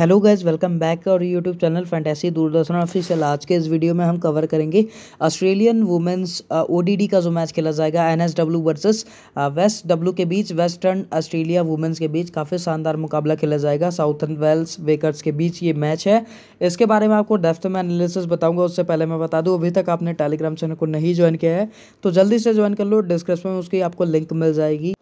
Hello guys welcome back और YouTube channel fantasy Doordarshan official आज के इस वीडियो में हम कवर करेंगे ऑस्ट्रेलियन वुमेन्स ओडीडी का जो मैच खेला जाएगा एनएसडब्ल्यू वर्सेस वेस्ट डब्ल्यू के बीच वेस्टर्न ऑस्ट्रेलिया वुमेन्स के बीच काफ़ी शानदार मुकाबला खेला जाएगा साउथर्न वेल्स वेकर्स के बीच ये मैच है इसके बारे में आपको डेफ्थ में एनालिसिस बताऊँगा उससे पहले मैं बता दूँ अभी तक आपने टेलीग्राम चैनल को नहीं ज्वाइन किया है तो जल्दी से ज्वाइन कर लो डिस्क्रिप्शन में उसकी आपको लिंक मिल जाएगी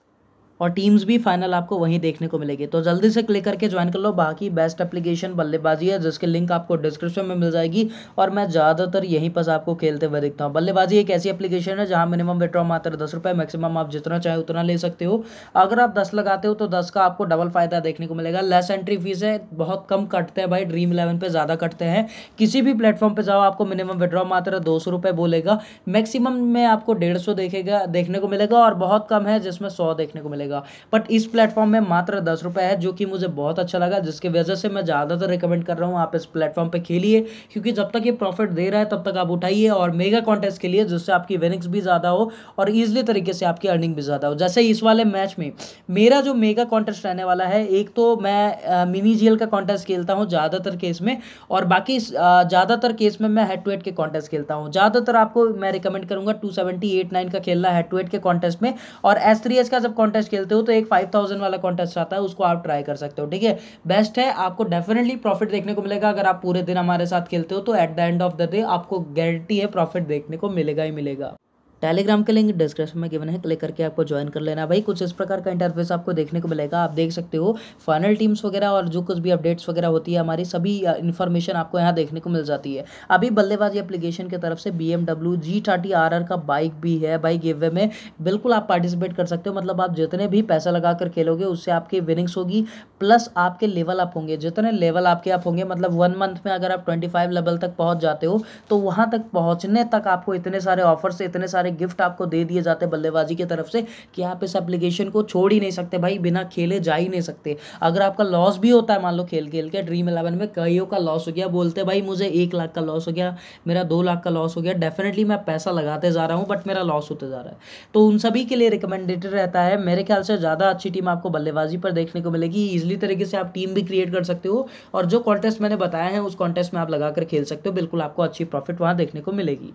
और टीम्स भी फाइनल आपको वहीं देखने को मिलेगी तो जल्दी से क्लिक करके ज्वाइन कर लो बाकी बेस्ट एप्लीकेशन बल्लेबाजी है जिसके लिंक आपको डिस्क्रिप्शन में मिल जाएगी और मैं ज़्यादातर यहीं पर आपको खेलते हुए देखता हूँ बल्लेबाजी एक ऐसी एप्लीकेशन है जहाँ मिनिमम विड्रॉ मात्र दस रुपये मैक्सिमम आप जितना चाहे उतना ले सकते हो अगर आप दस लगाते हो तो दस का आपको डबल फायदा देखने को मिलेगा लेस एंट्री फीस है बहुत कम कटते हैं भाई ड्रीम इलेवन पर ज़्यादा कटते हैं किसी भी प्लेटफॉर्म पर जाओ आपको मिनिमम विड्रॉ मात्र दो सौ बोलेगा मैक्सिमम में आपको डेढ़ सौ देखेगा देखने को मिलेगा और बहुत कम है जिसमें सौ देखने को मिलेगा पड़ेगा बट इस प्लेटफॉर्म में मात्र दस रुपये है जो कि मुझे बहुत अच्छा लगा जिसकी वजह से मैं ज़्यादातर रिकमेंड कर रहा हूँ आप इस प्लेटफॉर्म पर खेलिए क्योंकि जब तक ये प्रॉफिट दे रहा है तब तक आप उठाइए और मेगा कॉन्टेस्ट खेलिए जिससे आपकी विनिंग्स भी ज़्यादा हो और ईजिली तरीके से आपकी अर्निंग भी ज़्यादा हो जैसे इस वाले मैच में मेरा जो मेगा कॉन्टेस्ट रहने वाला है एक तो मैं मिनी जीएल का कॉन्टेस्ट खेलता हूँ ज़्यादातर केस में और बाकी ज़्यादातर केस में मैं हेड टू हेड के कॉन्टेस्ट खेलता हूँ ज़्यादातर आपको मैं रिकमेंड करूँगा टू सेवेंटी एट नाइन का खेलना हेड टू हेड के कॉन्टेस्ट में और एस थ्री एस का जब कॉन्टेस्ट खेलते हो तो एक फाइव थाउजेंड वाला कॉन्टेस्ट आता है उसको आप ट्राई कर सकते हो ठीक है बेस्ट है आपको डेफिनेटली प्रॉफिट देखने को मिलेगा अगर आप पूरे दिन हमारे साथ खेलते हो तो at the end of the day आपको गारंटी है प्रॉफिट देखने को मिलेगा ही मिलेगा टेलीग्राम के लिंक डिस्क्रिप्शन में गिवन है क्लिक करके आपको ज्वाइन कर लेना भाई कुछ इस प्रकार का इंटरफेस आपको देखने को मिलेगा आप देख सकते हो फाइनल टीम्स वगैरह और जो कुछ भी अपडेट्स वगैरह होती है हमारी सभी इन्फॉर्मेशन आपको यहाँ देखने को मिल जाती है अभी बल्लेबाजी एप्लीकेशन की तरफ से BMW G thirty R R का बाइक भी है भाई वे में बिल्कुल आप पार्टिसिपेट कर सकते हो मतलब आप जितने भी पैसा लगा कर खेलोगे उससे आपकी विनिंग्स होगी प्लस आपके लेवल अप होंगे जितने लेवल आपके अप होंगे मतलब वन मंथ में अगर आप ट्वेंटी फाइव लेवल तक पहुँच जाते हो तो वहाँ तक पहुँचने तक आपको इतने सारे ऑफर्स इतने सारे सारे गिफ्ट आपको दे दिए जाते हैं बल्लेबाजी की तरफ से कि आप इस एप्लीकेशन को छोड़ ही नहीं सकते भाई बिना खेले जा ही नहीं सकते अगर आपका लॉस भी होता है मान लो खेल खेल के ड्रीम इलेवन में कईयों का लॉस हो गया बोलते भाई मुझे एक लाख का लॉस हो गया मेरा दो लाख का लॉस हो गया डेफिनेटली मैं पैसा लगाते जा रहा हूँ बट मेरा लॉस होते जा रहा है तो उन सभी के लिए रिकमेंडेटेड रहता है मेरे ख्याल से ज़्यादा अच्छी टीम आपको बल्लेबाजी पर देखने को मिलेगी ईजिली तरीके से आप टीम भी क्रिएट कर सकते हो और जो कॉन्टेस्ट मैंने बताया है उस कॉन्टेस्ट में आप लगाकर खेल सकते हो बिल्कुल आपको अच्छी प्रॉफिट वहाँ देखने को मिलेगी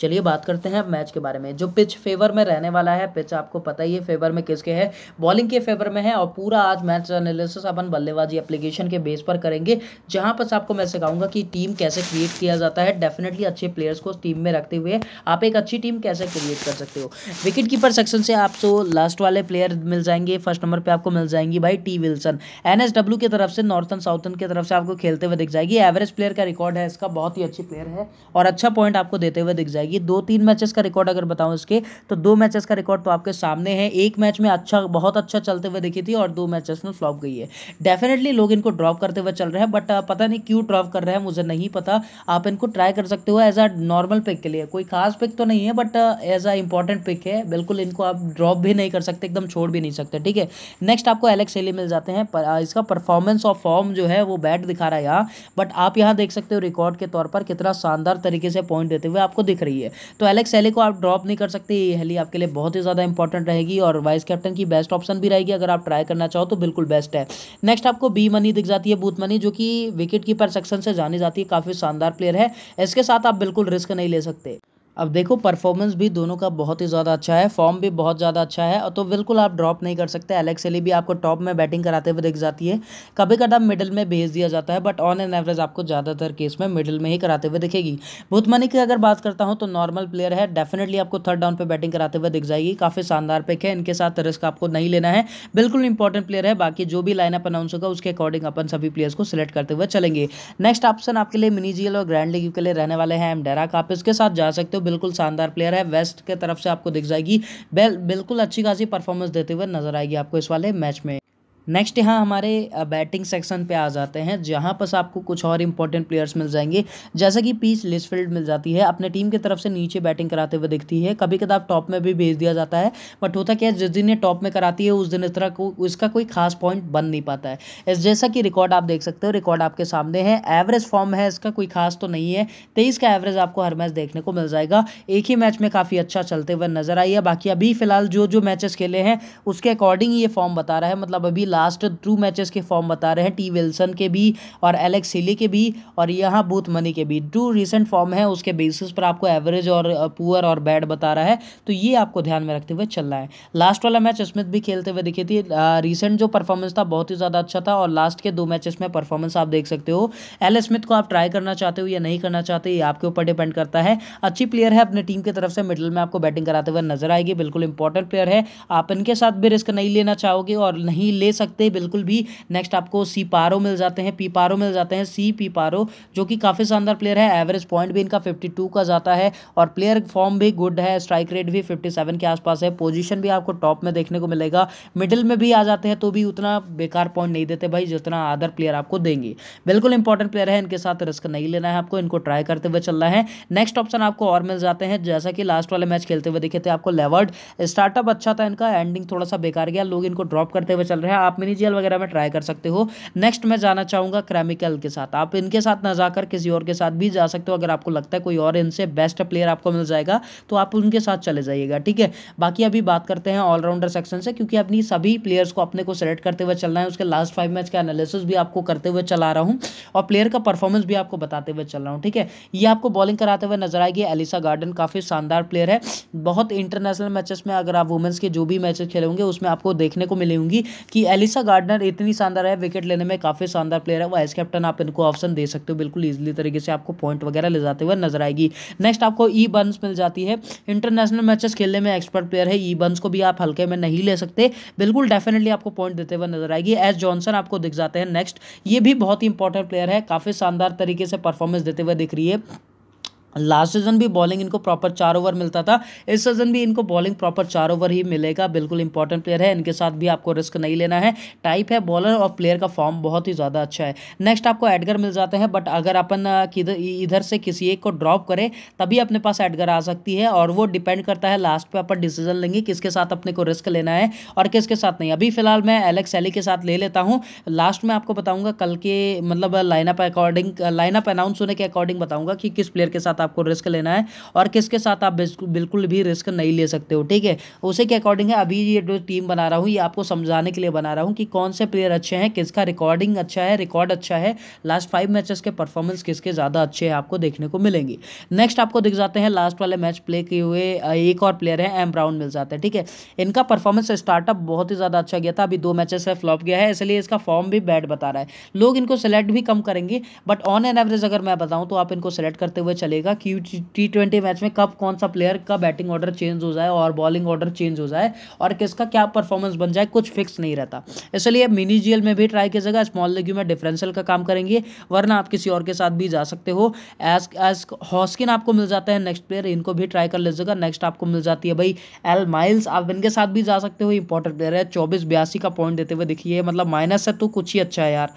चलिए बात करते हैं अब मैच के बारे में जो पिच फेवर में रहने वाला है पिच आपको पता ही है फेवर में किसके है बॉलिंग के फेवर में है और पूरा आज मैच एनालिसिस अपन बल्लेबाजी एप्लीकेशन के बेस पर करेंगे जहां पर आपको मैं सिखाऊंगा कि टीम कैसे क्रिएट किया जाता है डेफिनेटली अच्छे प्लेयर्स को टीम में रखते हुए आप एक अच्छी टीम कैसे क्रिएट कर सकते हो विकेट कीपर सेक्शन से आपको तो लास्ट वाले प्लेयर मिल जाएंगे फर्स्ट नंबर पर आपको मिल जाएंगी भाई टी विल्सन एन की तरफ से नॉर्थन साउथन की तरफ से आपको खेलते हुए दिख जाएगी एवरेज प्लेयर का रिकॉर्ड है इसका बहुत ही अच्छी प्लेयर है और अच्छा पॉइंट आपको देते हुए दिख जाएगी है ये दो तीन मैचेस का रिकॉर्ड अगर बताऊं इसके तो दो मैचेस का रिकॉर्ड तो आपके सामने है एक मैच में अच्छा बहुत अच्छा चलते हुए देखी थी और दो मैचेस में फ्लॉप गई है डेफिनेटली लोग इनको ड्रॉप करते हुए चल रहे हैं बट पता नहीं क्यों ड्रॉप कर रहे हैं मुझे नहीं पता आप इनको ट्राई कर सकते हो एज अ नॉर्मल पिक के लिए कोई खास पिक तो नहीं है but as a important pick है बिल्कुल इनको आप ड्रॉप भी नहीं कर सकते एकदम छोड़ भी नहीं सकते ठीक है नेक्स्ट आपको एलेक्स हेली मिल जाते हैं इसका परफॉर्मेंस ऑफ फॉर्म जो है वो बैट दिखा रहा है यहाँ बट आप यहाँ देख सकते हो रिकॉर्ड के तौर पर कितना शानदार तरीके से पॉइंट देते हुए आपको दिख रही है रही है तो एलेक्स हेले को आप ड्रॉप नहीं कर सकते ये हेली आपके लिए बहुत ही ज़्यादा इंपॉर्टेंट रहेगी और वाइस कैप्टन की बेस्ट ऑप्शन भी रहेगी अगर आप ट्राई करना चाहो तो बिल्कुल बेस्ट है नेक्स्ट आपको बी मनी दिख जाती है बूथ मनी जो कि विकेट कीपर सेक्शन से जानी जाती है काफ़ी शानदार प्लेयर है इसके साथ आप बिल्कुल रिस्क नहीं ले सकते अब देखो परफॉर्मेंस भी दोनों का बहुत ही ज़्यादा अच्छा है फॉर्म भी बहुत ज़्यादा अच्छा है और तो बिल्कुल आप ड्रॉप नहीं कर सकते एलेक्स एली भी आपको टॉप में बैटिंग कराते हुए दिख जाती है कभी कदम मिडिल में भेज दिया जाता है बट ऑन एन एवरेज आपको ज़्यादातर केस में मिडिल में ही कराते हुए दिखेगी भूतमनी की अगर बात करता हूँ तो नॉर्मल प्लेयर है डेफिनेटली आपको थर्ड डाउन पर बैटिंग कराते हुए दिख जाएगी काफ़ी शानदार पिक है इनके साथ रिस्क आपको नहीं लेना है बिल्कुल इंपॉर्टेंट प्लेयर है बाकी जो भी लाइनअप अनाउंस होगा उसके अकॉर्डिंग अपन सभी प्लेयर्स को सिलेक्ट करते हुए चलेंगे नेक्स्ट ऑप्शन आपके लिए मिनी जीएल और ग्रैंड लीग के लिए रहने वाले हैं एम डेराक आप इसके साथ जा सकते हो बिल्कुल शानदार प्लेयर है वेस्ट के तरफ से आपको दिख जाएगी बिल्कुल अच्छी खासी परफॉर्मेंस देते हुए नजर आएगी आपको इस वाले मैच में नेक्स्ट यहाँ हमारे बैटिंग सेक्शन पे आ जाते हैं जहाँ पर आपको कुछ और इंपॉर्टेंट प्लेयर्स मिल जाएंगे जैसे कि पीच लिस्टफील्ड मिल जाती है अपने टीम की तरफ से नीचे बैटिंग कराते हुए दिखती है कभी कदार टॉप में भी भेज दिया जाता है बट होता क्या है जिस दिन ये टॉप में कराती है उस दिन इस तरह को उसका कोई खास पॉइंट बन नहीं पाता है जैसा कि रिकॉर्ड आप देख सकते हो रिकॉर्ड आपके सामने है एवरेज फॉर्म है इसका कोई खास तो नहीं है तेईस का एवरेज आपको हर मैच देखने को मिल जाएगा एक ही मैच में काफ़ी अच्छा चलते हुए नजर आई है बाकी अभी फिलहाल जो जो मैचेस खेले हैं उसके अकॉर्डिंग ये फॉर्म बता रहा है मतलब अभी लास्ट टू मैचेस के फॉर्म बता रहे हैं टी विल्सन के भी और एलेक्स हिली के भी और यहाँ बूथ मनी के भी टू रिसेंट फॉर्म है उसके बेसिस पर आपको एवरेज और पुअर और बैड बता रहा है तो ये आपको ध्यान में रखते हुए चलना है लास्ट वाला मैच स्मिथ भी खेलते हुए दिखी थी रिसेंट जो परफॉर्मेंस था बहुत ही ज़्यादा अच्छा था और लास्ट के दो मैचेस में परफॉर्मेंस आप देख सकते हो एल स्मिथ को आप ट्राई करना चाहते हो या नहीं करना चाहते ये आपके ऊपर डिपेंड करता है अच्छी प्लेयर है अपने टीम की तरफ से मिडिल में आपको बैटिंग कराते हुए नजर आएगी बिल्कुल इंपॉर्टेंट प्लेयर है आप इनके साथ भी रिस्क नहीं लेना चाहोगे और नहीं ले सकते सकते हैं बिल्कुल भी नेक्स्ट आपको सी पारो मिल जाते हैं पी पारो मिल जाते हैं सी पी पारो जो कि काफ़ी शानदार प्लेयर है एवरेज पॉइंट भी इनका फिफ्टी टू का जाता है और प्लेयर फॉर्म भी गुड है स्ट्राइक रेट भी फिफ्टी सेवन के आसपास है पोजीशन भी आपको टॉप में देखने को मिलेगा मिडिल में भी आ जाते हैं तो भी उतना बेकार पॉइंट नहीं देते भाई जितना अदर प्लेयर आपको देंगे बिल्कुल इंपॉर्टेंट प्लेयर है इनके साथ रिस्क नहीं लेना है आपको इनको ट्राई करते हुए चलना है नेक्स्ट ऑप्शन आपको और मिल जाते हैं जैसा कि लास्ट वाले मैच खेलते हुए देखे थे आपको लेवर्ड स्टार्टअप अच्छा था इनका एंडिंग थोड़ा सा बेकार गया लोग इनको ड्रॉप करते हुए चल रहे हैं आप आप मिनी जेल वगैरह में ट्राई कर सकते हो नेक्स्ट मैं जाना चाहूँगा क्रेमिकल के साथ आप इनके साथ ना जाकर किसी और के साथ भी जा सकते हो अगर आपको लगता है कोई और इनसे बेस्ट प्लेयर आपको मिल जाएगा तो आप उनके साथ चले जाइएगा ठीक है बाकी अभी बात करते हैं ऑलराउंडर सेक्शन से क्योंकि अपनी सभी प्लेयर्स को अपने को सेलेक्ट करते हुए चलना है उसके लास्ट फाइव मैच का एनालिसिस भी आपको करते हुए चला रहा हूँ और प्लेयर का परफॉर्मेंस भी आपको बताते हुए चल रहा हूँ ठीक है ये आपको बॉलिंग कराते हुए नजर आएगी एलिसा गार्डन काफ़ी शानदार प्लेयर है बहुत इंटरनेशनल मैचेस में अगर आप वुमेंस के जो भी मैचेस खेले होंगे उसमें आपको देखने को मिलेंगी कि एलिस एलिसा गार्डनर इतनी शानदार है विकेट लेने में काफ़ी शानदार प्लेयर है वाइस कैप्टन आप इनको ऑप्शन दे सकते हो बिल्कुल ईजिली तरीके से आपको पॉइंट वगैरह ले जाते हुए नजर आएगी नेक्स्ट आपको ई e बंस मिल जाती है इंटरनेशनल मैचेस खेलने में एक्सपर्ट प्लेयर है ई e बंस को भी आप हल्के में नहीं ले सकते बिल्कुल डेफिनेटली आपको पॉइंट देते हुए नजर आएगी एस जॉनसन आपको दिख जाते हैं नेक्स्ट ये भी बहुत ही इंपॉर्टेंट प्लेयर है काफ़ी शानदार तरीके से परफॉर्मेंस देते हुए दिख रही है लास्ट सीजन भी बॉलिंग इनको प्रॉपर चार ओवर मिलता था इस सीजन भी इनको बॉलिंग प्रॉपर चार ओवर ही मिलेगा बिल्कुल इंपॉर्टेंट प्लेयर है इनके साथ भी आपको रिस्क नहीं लेना है टाइप है बॉलर और प्लेयर का फॉर्म बहुत ही ज़्यादा अच्छा है नेक्स्ट आपको एडगर मिल जाते हैं बट अगर अपन किधर इधर से किसी एक को ड्रॉप करें तभी अपने पास एडगर आ सकती है और वो डिपेंड करता है लास्ट पर अपन डिसीजन लेंगे किसके साथ अपने को रिस्क लेना है और किसके साथ नहीं अभी फिलहाल मैं एलेक्स एली के साथ ले लेता हूँ लास्ट में आपको बताऊँगा कल के मतलब लाइनअप अकॉर्डिंग लाइनअप अनाउंस होने के अकॉर्डिंग बताऊँगा कि किस प्लेयर के साथ आपको रिस्क लेना है और किसके साथ आप बिल्कुल भी रिस्क नहीं ले सकते हो ठीक है उसी के अकॉर्डिंग है अभी ये जो टीम बना रहा हूँ ये आपको समझाने के लिए बना रहा हूँ कि कौन से प्लेयर अच्छे हैं किसका रिकॉर्डिंग अच्छा है रिकॉर्ड अच्छा है लास्ट फाइव मैचेस के परफॉर्मेंस किसके ज़्यादा अच्छे हैं आपको देखने को मिलेंगे नेक्स्ट आपको दिख जाते हैं लास्ट वाले मैच प्ले किए हुए एक और प्लेयर है एम ब्राउन मिल जाते हैं ठीक है इनका परफॉर्मेंस स्टार्टअप बहुत ही ज़्यादा अच्छा गया था अभी दो मैचेस है फ्लॉप गया है इसलिए इसका फॉर्म भी बैड बता रहा है लोग इनको सेलेक्ट भी कम करेंगे बट ऑन एन एवरेज अगर मैं बताऊँ तो आप इनको सेलेक्ट करते हुए चलेगा रहेगा कि टी ट्वेंटी मैच में कब कौन सा प्लेयर का बैटिंग ऑर्डर चेंज हो जाए और बॉलिंग ऑर्डर चेंज हो जाए और किसका क्या परफॉर्मेंस बन जाए कुछ फिक्स नहीं रहता इसलिए मिनी जीएल में भी ट्राई कीजिएगा स्मॉल लेग में डिफरेंशियल का काम करेंगे वरना आप किसी और के साथ भी जा सकते हो एस एस हॉस्किन आपको मिल जाता है नेक्स्ट प्लेयर इनको भी ट्राई कर लीजिएगा नेक्स्ट आपको मिल जाती है भाई एल माइल्स आप इनके साथ भी जा सकते हो इंपॉर्टेंट प्लेयर है चौबीस बयासी का पॉइंट देते हुए देखिए मतलब माइनस है तो कुछ ही अच्छा है यार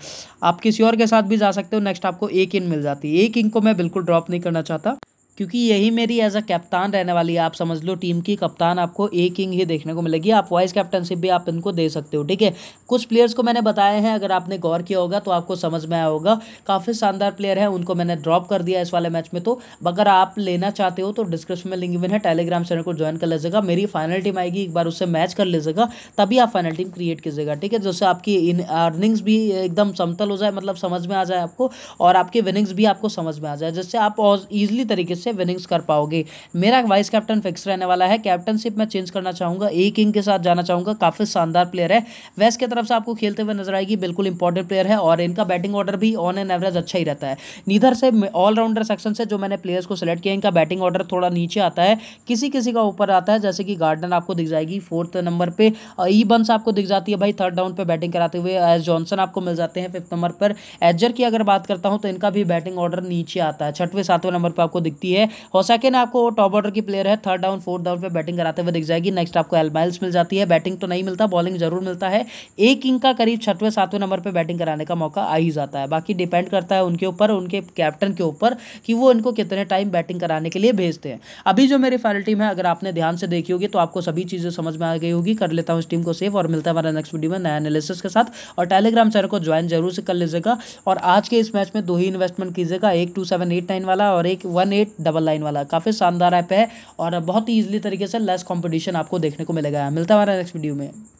आप किसी और के साथ भी जा सकते हो नेक्स्ट आपको एक इन मिल जाती है एक इन को मैं बिल्कुल ड्रॉप नहीं करना चाहता да? क्योंकि यही मेरी एज अ कप्तान रहने वाली है आप समझ लो टीम की कप्तान आपको एक किंग ही देखने को मिलेगी आप वाइस कैप्टनशिप भी आप इनको दे सकते हो ठीक है कुछ प्लेयर्स को मैंने बताए हैं अगर आपने गौर किया होगा तो आपको समझ में आया होगा काफ़ी शानदार प्लेयर हैं उनको मैंने ड्रॉप कर दिया इस वाले मैच में तो अगर आप लेना चाहते हो तो डिस्क्रिप्शन में लिंक भी है टेलीग्राम चैनल को ज्वाइन कर लीजिएगा मेरी फाइनल टीम आएगी एक बार उससे मैच कर लीजिएगा तभी आप फाइनल टीम क्रिएट कीजिएगा ठीक है जिससे आपकी इन अर्निंग्स भी एकदम समतल हो जाए मतलब समझ में आ जाए आपको और आपकी विनिंग्स भी आपको समझ में आ जाए जिससे आप और ईजिली तरीके से से विनिंग्स कर पाओगे मेरा वाइस कैप्टन फिक्स रहने वाला है कैप्टनशिप मैं चेंज करना चाहूंगा ए किंग के साथ जाना चाहूंगा काफ़ी शानदार प्लेयर है वेस्ट की तरफ से आपको खेलते हुए नजर आएगी बिल्कुल इंपॉर्टेंट प्लेयर है और इनका बैटिंग ऑर्डर भी ऑन एंड एवरेज अच्छा ही रहता है नीधर से ऑलराउंडर सेक्शन से जो मैंने प्लेयर्स को सिलेक्ट किया इनका बैटिंग ऑर्डर थोड़ा नीचे आता है किसी किसी का ऊपर आता है जैसे कि गार्डन आपको दिख जाएगी फोर्थ नंबर पे ई बंस आपको दिख जाती है भाई थर्ड डाउन पे बैटिंग कराते हुए एस जॉनसन आपको मिल जाते हैं फिफ्थ नंबर पर एजर की अगर बात करता हूं तो इनका भी बैटिंग ऑर्डर नीचे आता है छठवें सातवें नंबर पर आपको दिखती है है हो सके ना आपको टॉप ऑर्डर की प्लेयर है थर्ड डाउन फोर्थ डाउन पर बैटिंग कराते हुए दिख जाएगी नेक्स्ट आपको एलमाइल्स मिल जाती है बैटिंग तो नहीं मिलता बॉलिंग जरूर मिलता है एक इंक का करीब छठवें सातवें नंबर पर बैटिंग कराने का मौका आ ही जाता है बाकी डिपेंड करता है उनके ऊपर उनके कैप्टन के ऊपर कि वो इनको कितने टाइम बैटिंग कराने के लिए भेजते हैं अभी जो मेरी फाइनल टीम है अगर आपने ध्यान से देखी होगी तो आपको सभी चीज़ें समझ में आ गई होगी कर लेता हूँ इस टीम को सेव और मिलता है हमारा नेक्स्ट वीडियो में नया एनालिसिस के साथ और टेलीग्राम चैनल को ज्वाइन जरूर से कर लीजिएगा और आज के इस मैच में दो ही इन्वेस्टमेंट कीजिएगा एक टू सेवन एट नाइन वाला और एक वन एट डबल लाइन वाला काफ़ी शानदार ऐप है और बहुत ही ईजिली तरीके से लेस कॉम्पिटिशन आपको देखने को मिलेगा मिलता है हमारा नेक्स्ट वीडियो में